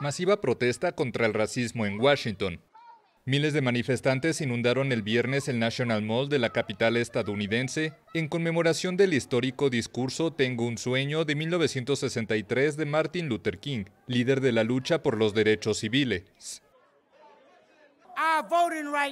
Masiva protesta contra el racismo en Washington. Miles de manifestantes inundaron el viernes el National Mall de la capital estadounidense en conmemoración del histórico discurso Tengo un sueño de 1963 de Martin Luther King, líder de la lucha por los derechos civiles.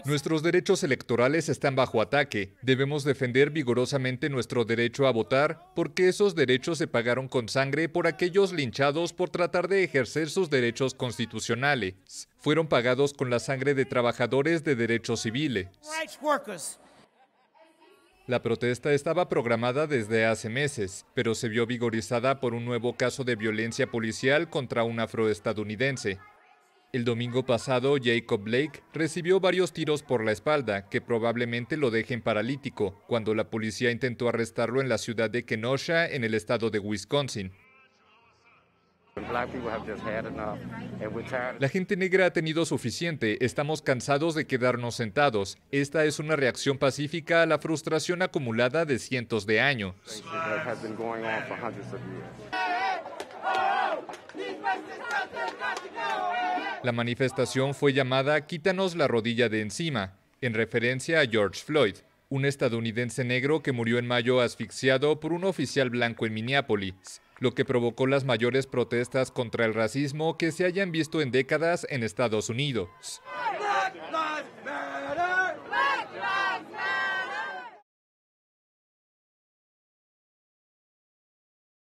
Nuestros derechos electorales están bajo ataque. Debemos defender vigorosamente nuestro derecho a votar porque esos derechos se pagaron con sangre por aquellos linchados por tratar de ejercer sus derechos constitucionales. Fueron pagados con la sangre de trabajadores de derechos civiles. La protesta estaba programada desde hace meses, pero se vio vigorizada por un nuevo caso de violencia policial contra un afroestadounidense. El domingo pasado, Jacob Blake recibió varios tiros por la espalda que probablemente lo dejen paralítico cuando la policía intentó arrestarlo en la ciudad de Kenosha, en el estado de Wisconsin. La gente negra ha tenido suficiente, estamos cansados de quedarnos sentados. Esta es una reacción pacífica a la frustración acumulada de cientos de años. La manifestación fue llamada Quítanos la rodilla de encima, en referencia a George Floyd, un estadounidense negro que murió en mayo asfixiado por un oficial blanco en Minneapolis, lo que provocó las mayores protestas contra el racismo que se hayan visto en décadas en Estados Unidos.